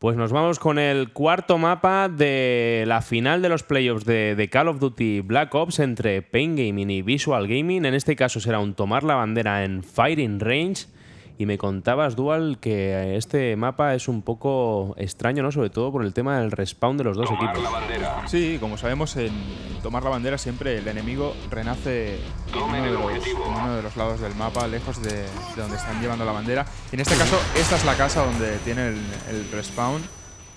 Pues nos vamos con el cuarto mapa de la final de los playoffs de, Call of Duty Black Ops entre Pain Gaming y Visual Gaming. En este caso será un tomar la bandera en Fighting Range. Y me contabas, Dual, que este mapa es un poco extraño, ¿no? Sobre todo por el tema del respawn de los dos equipos. Sí, como sabemos, en tomar la bandera siempre el enemigo renace en uno, de los, lados del mapa, lejos de, donde están llevando la bandera. en este caso, esta es la casa donde tiene el, respawn.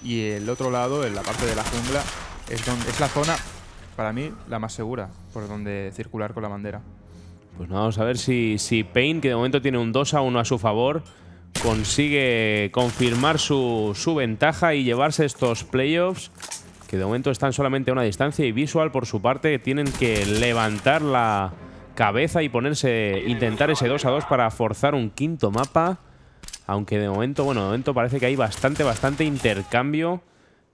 Y el otro lado, en la parte de la jungla, es la zona, para mí, la más segura, por donde circular con la bandera. Pues vamos a ver si, si Payne, que de momento tiene un 2 a 1 a su favor, consigue confirmar su, ventaja y llevarse estos playoffs que de momento están solamente a una distancia y Visual por su parte tienen que levantar la cabeza y ponerse intentar ese 2 a 2 para forzar un quinto mapa, aunque de momento, bueno, de momento parece que hay bastante bastante intercambio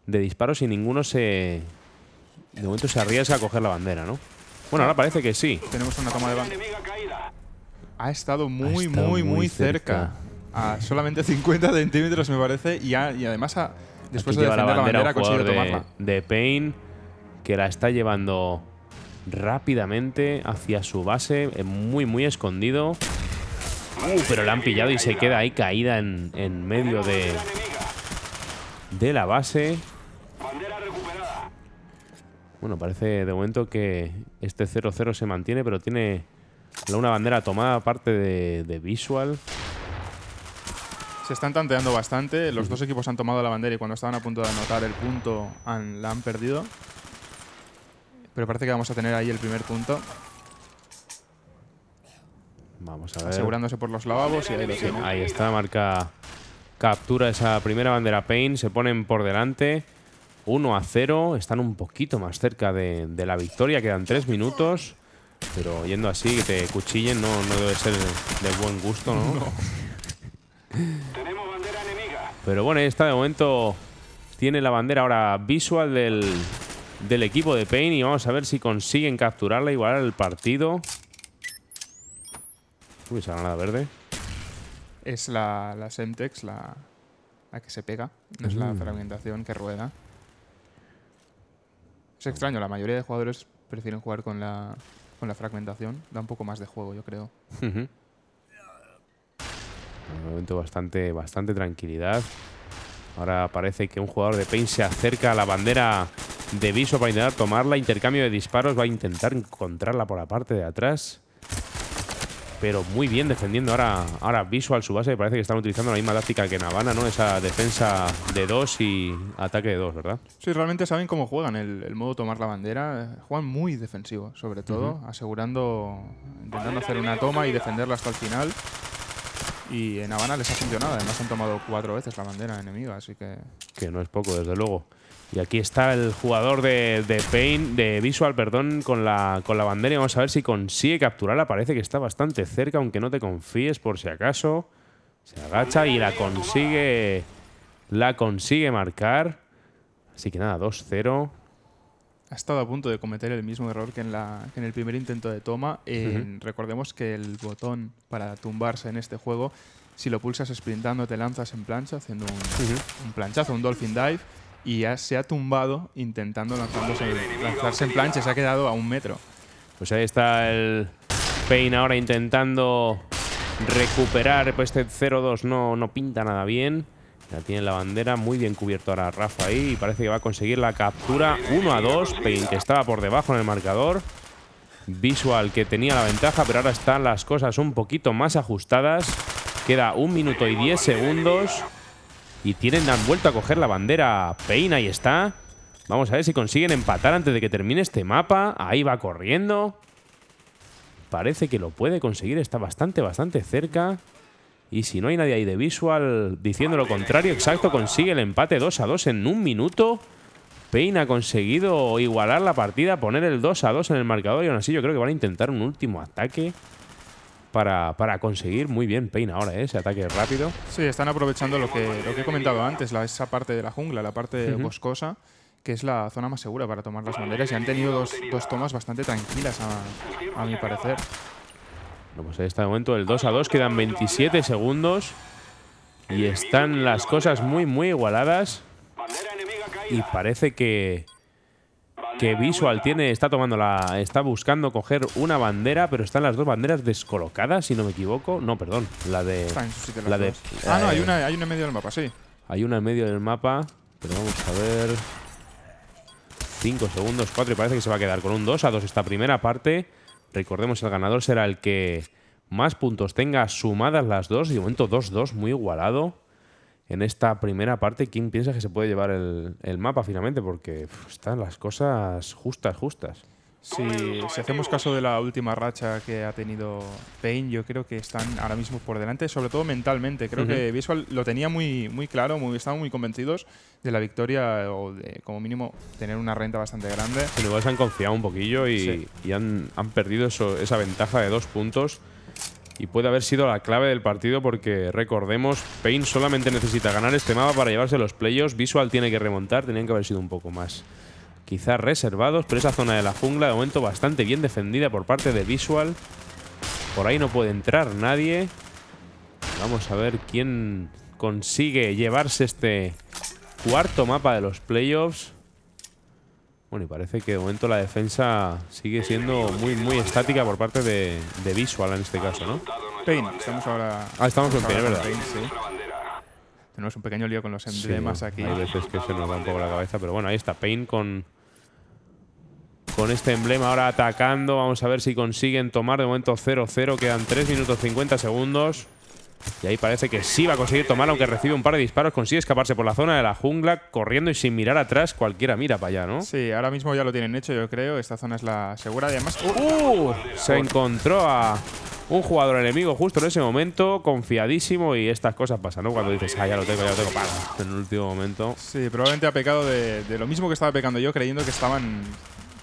de disparos y ninguno se de momento se arriesga a coger la bandera, ¿no? Bueno, ahora parece que sí. Tenemos una toma de Ha estado muy, muy, muy cerca. A solamente 50 centímetros, me parece. Y, además, después de defender la bandera, la de, tomarla. De Pain, que la está llevando rápidamente hacia su base, eh, muy, muy escondido. Uh, pero la han pillado y se queda ahí caída en, en medio de, de la base. Bueno, parece de momento que este 0-0 se mantiene, pero tiene una bandera tomada aparte de, Visual. Se están tanteando bastante. Los dos equipos han tomado la bandera y cuando estaban a punto de anotar el punto la han perdido. Pero parece que vamos a tener ahí el primer punto. Vamos a ver. Asegurándose por los lavabos y ahí, ahí está, marca captura esa primera bandera Payne. Se ponen por delante. 1 a 0. Están un poquito más cerca de, la victoria. Quedan 3 minutos. Pero yendo así, que te cuchillen, no, no debe ser de buen gusto, ¿no? enemiga. Pero bueno, esta está de momento. Tiene la bandera ahora visual del, equipo de Payne. Y vamos a ver si consiguen capturarla, igual el partido. Uy, esa granada verde. Es la, la Semtex, la, la que se pega. No es la mm. fragmentación que rueda. Es extraño, la mayoría de jugadores prefieren jugar con la, con la fragmentación. Da un poco más de juego, yo creo. Un momento bastante, bastante tranquilidad. Ahora parece que un jugador de Pain se acerca a la bandera de Viso para intentar tomarla. Intercambio de disparos. Va a intentar encontrarla por la parte de atrás pero muy bien defendiendo ahora, ahora Visual su base. Parece que están utilizando la misma táctica que Navana, ¿no? Esa defensa de dos y ataque de dos, ¿verdad? Sí, realmente saben cómo juegan el, modo tomar la bandera. Eh, juegan muy defensivo, sobre todo, asegurando, intentando hacer una toma y defenderla hasta el final. Y en Habana les ha funcionado, además han tomado cuatro veces la bandera enemiga, así que... Que no es poco, desde luego. Y aquí está el jugador de, de de Visual, perdón, con la, con la bandera. Y vamos a ver si consigue capturarla. Parece que está bastante cerca, aunque no te confíes por si acaso. Se agacha y la consigue... La consigue marcar. Así que nada, 2-0 ha estado a punto de cometer el mismo error que en, la, en el primer intento de toma. Recordemos que el botón para tumbarse en este juego, si lo pulsas sprintando, te lanzas en plancha, haciendo un, planchazo, un dolphin dive, y ya se ha tumbado intentando lanzarse en plancha, se ha quedado a un metro. Pues ahí está el Pain ahora intentando recuperar, pues este 0-2 no, no pinta nada bien. Ya tiene la bandera muy bien cubierta ahora Rafa ahí y parece que va a conseguir la captura 1 a 2. Pein que estaba por debajo en el marcador. Visual que tenía la ventaja, pero ahora están las cosas un poquito más ajustadas. Queda un minuto y 10 segundos. Y tienen, han vuelto a coger la bandera Pein, ahí está. Vamos a ver si consiguen empatar antes de que termine este mapa. Ahí va corriendo. Parece que lo puede conseguir, está bastante, bastante cerca. Y si no hay nadie ahí de visual diciendo lo contrario, exacto, consigue el empate 2 a 2 en un minuto. Payne ha conseguido igualar la partida, poner el 2 a 2 en el marcador y aún así yo creo que van a intentar un último ataque para, para conseguir muy bien Payne ahora, ¿eh? ese ataque rápido. Sí, están aprovechando lo que, lo que he comentado antes, la, esa parte de la jungla, la parte boscosa, que es la zona más segura para tomar las banderas y han tenido dos, dos tomas bastante tranquilas a, a mi parecer. Vamos pues ahí momento el 2 a 2, quedan 27 segundos. Y están las cosas muy, muy igualadas. Y parece que, que Visual tiene, está tomando la. Está buscando coger una bandera, pero están las dos banderas descolocadas, si no me equivoco. No, perdón. La de. La de ah, no, hay eh, una, hay una en medio del mapa, sí. Hay una en medio del mapa. Pero vamos a ver. 5 segundos, 4 y parece que se va a quedar con un 2 a 2 esta primera parte. Recordemos, el ganador será el que más puntos tenga sumadas las dos. De momento 2-2, muy igualado. En esta primera parte, ¿quién piensa que se puede llevar el, mapa finalmente? Porque están las cosas justas, justas. Si, hacemos caso de la última racha que ha tenido Pain, yo creo que están ahora mismo por delante, sobre todo mentalmente. Creo que Visual lo tenía muy, muy claro, muy, estaban muy convencidos de la victoria o de, como mínimo, tener una renta bastante grande. Igual se han confiado un poquillo y, han, perdido esa ventaja de dos puntos. Y puede haber sido la clave del partido porque, recordemos, Pain solamente necesita ganar este mapa para llevarse los playoffs. Visual tiene que remontar, tenían que haber sido un poco más quizás reservados, pero esa zona de la jungla de momento bastante bien defendida por parte de Visual. Por ahí no puede entrar nadie. Vamos a ver quién consigue llevarse este cuarto mapa de los playoffs. Bueno, y parece que de momento la defensa sigue siendo muy, muy estática por parte de, Visual en este caso, ¿no? Pain, estamos ahora... Ah, estamos, en Pain, verdad. Tenemos un pequeño lío con los emblemas aquí. Hay veces que se nos da un poco la cabeza, pero bueno, ahí está Pain con con este emblema ahora atacando. Vamos a ver si consiguen tomar. De momento 0-0, quedan 3 minutos 50 segundos. Y ahí parece que sí va a conseguir tomar, aunque recibe un par de disparos, consigue escaparse por la zona de la jungla, corriendo y sin mirar atrás, cualquiera mira para allá, ¿no? Sí, ahora mismo ya lo tienen hecho, yo creo. Esta zona es la segura. Y además... ¡Uh! ¡uh! Se encontró a un jugador enemigo justo en ese momento, confiadísimo, y estas cosas pasan, ¿no? Cuando dices, ah, ya lo tengo, ya lo tengo, para en el último momento. Sí, probablemente ha pecado de, de lo mismo que estaba pecando yo, creyendo que estaban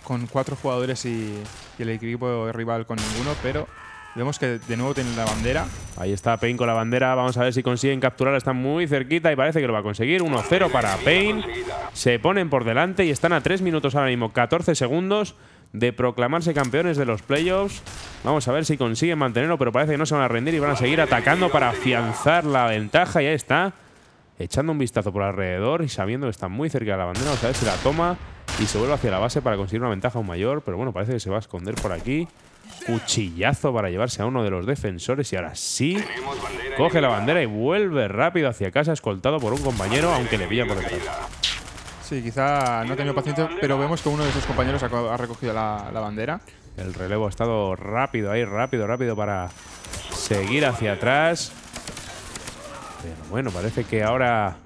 con cuatro jugadores y, el equipo rival con ninguno, pero Vemos que de nuevo tienen la bandera. Ahí está Payne con la bandera. Vamos a ver si consiguen capturar. Está muy cerquita y parece que lo va a conseguir. 1-0 para Payne. Se ponen por delante y están a 3 minutos ahora mismo. 14 segundos de proclamarse campeones de los playoffs. Vamos a ver si consiguen mantenerlo, pero parece que no se van a rendir y van a seguir atacando para afianzar la ventaja. Y ahí está. Echando un vistazo por alrededor y sabiendo que está muy cerca de la bandera. Vamos a ver si la toma. Y se vuelve hacia la base para conseguir una ventaja aún mayor. Pero bueno, parece que se va a esconder por aquí. Cuchillazo para llevarse a uno de los defensores. Y ahora sí, coge la bandera y vuelve rápido hacia casa, escoltado por un compañero, aunque le pilla por detrás. Sí, quizá no ha tenido paciencia, pero vemos que uno de sus compañeros ha recogido la, la bandera. El relevo ha estado rápido ahí, rápido, rápido para seguir hacia atrás. Pero bueno, parece que ahora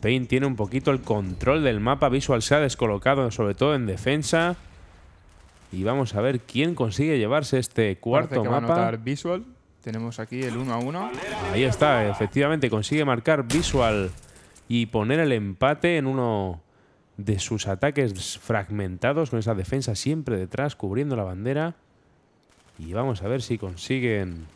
Pain tiene un poquito el control del mapa. Visual se ha descolocado, sobre todo en defensa. Y vamos a ver quién consigue llevarse este cuarto mapa. Va a Visual. Tenemos aquí el 1 a 1. Ahí está, efectivamente consigue marcar Visual y poner el empate en uno de sus ataques fragmentados con esa defensa siempre detrás cubriendo la bandera. Y vamos a ver si consiguen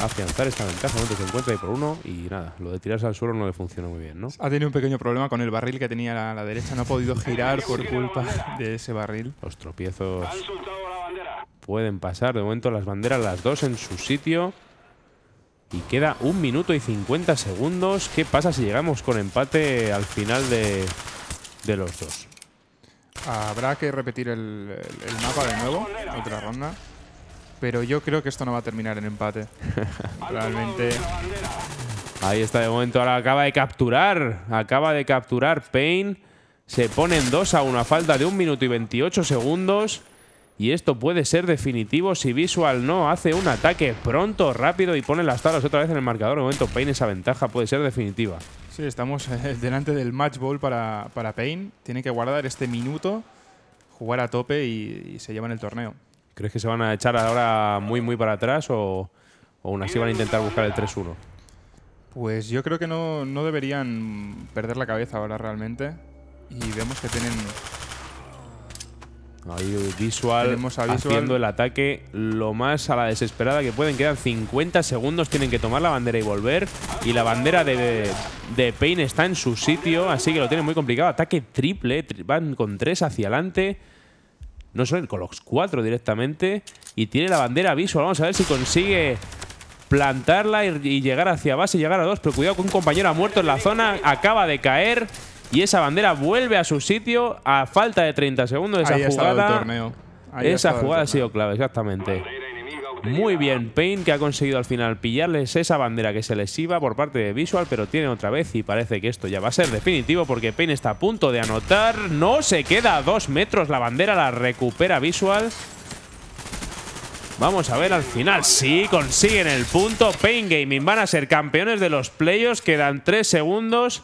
afianzar esta ventaja ¿no? se encuentra ahí por uno. Y nada, lo de tirarse al suelo no le funciona muy bien, ¿no? Ha tenido un pequeño problema con el barril que tenía a la, derecha. No ha podido girar por culpa de ese barril. Los tropiezos pueden pasar. De momento las banderas, las dos en su sitio. Y queda un minuto y 50 segundos. ¿Qué pasa si llegamos con empate al final de, los dos? Habrá que repetir el mapa de nuevo, otra ronda. Pero yo creo que esto no va a terminar en empate. Realmente. Ahí está de momento. Ahora acaba de capturar. Acaba de capturar Payne. Se ponen 2 a 1 falta de un minuto y 28 segundos. Y esto puede ser definitivo si Visual no hace un ataque pronto, rápido y pone las tablas otra vez en el marcador. De momento Payne esa ventaja puede ser definitiva. Sí, estamos eh, delante del match ball para, para Payne. Tiene que guardar este minuto, jugar a tope y, y se llevan el torneo. ¿Crees que se van a echar ahora muy, muy para atrás o, aún así van a intentar buscar el 3-1? Pues yo creo que no, deberían perder la cabeza ahora realmente. Y vemos que tienen... Ahí Visual, Visual, haciendo el ataque lo más a la desesperada que pueden. Quedan 50 segundos, tienen que tomar la bandera y volver. Y la bandera de, de Payne está en su sitio, así que lo tienen muy complicado. Ataque triple, van con tres hacia adelante. No solo con los cuatro directamente. Y tiene la bandera visual. Vamos a ver si consigue plantarla y, llegar hacia base y llegar a dos. Pero cuidado que un compañero ha muerto en la zona. Acaba de caer. Y esa bandera vuelve a su sitio a falta de 30 segundos de esa jugada. torneo. esa jugada ha sido clave, exactamente. Muy bien, Payne, que ha conseguido al final pillarles esa bandera que se les iba por parte de Visual, pero tiene otra vez y parece que esto ya va a ser definitivo porque Payne está a punto de anotar. No se queda dos metros, la bandera la recupera Visual. Vamos a ver al final, sí, consiguen el punto. Pain Gaming van a ser campeones de los playoffs, quedan tres segundos.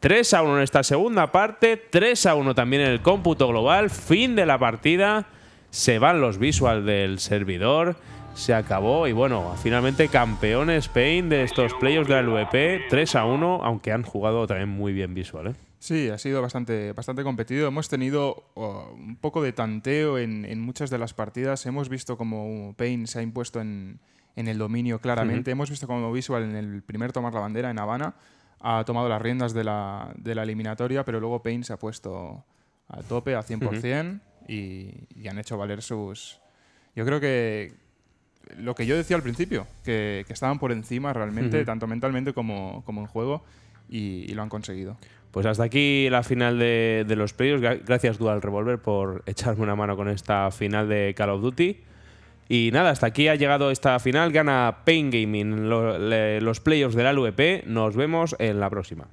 3 a 1 en esta segunda parte, 3 a 1 también en el cómputo global, fin de la partida, se van los visual del servidor se acabó y bueno, finalmente campeones Spain de estos playoffs de la LVP, 3 a 1, aunque han jugado también muy bien visual. ¿eh? Sí, ha sido bastante, bastante competido. Hemos tenido oh, un poco de tanteo en, muchas de las partidas. Hemos visto como Payne se ha impuesto en, el dominio claramente. Hemos visto como Visual en el primer tomar la bandera en Habana ha tomado las riendas de la, eliminatoria, pero luego Payne se ha puesto a tope, a 100%, y han hecho valer sus... Yo creo que, lo que yo decía al principio, que, estaban por encima realmente, tanto mentalmente como, como en juego, y, lo han conseguido. Pues hasta aquí la final de, de los playoffs. Gracias Dual Revolver por echarme una mano con esta final de Call of Duty. Y nada, hasta aquí ha llegado esta final. Gana Pain Gaming los playoffs de la LVP. Nos vemos en la próxima.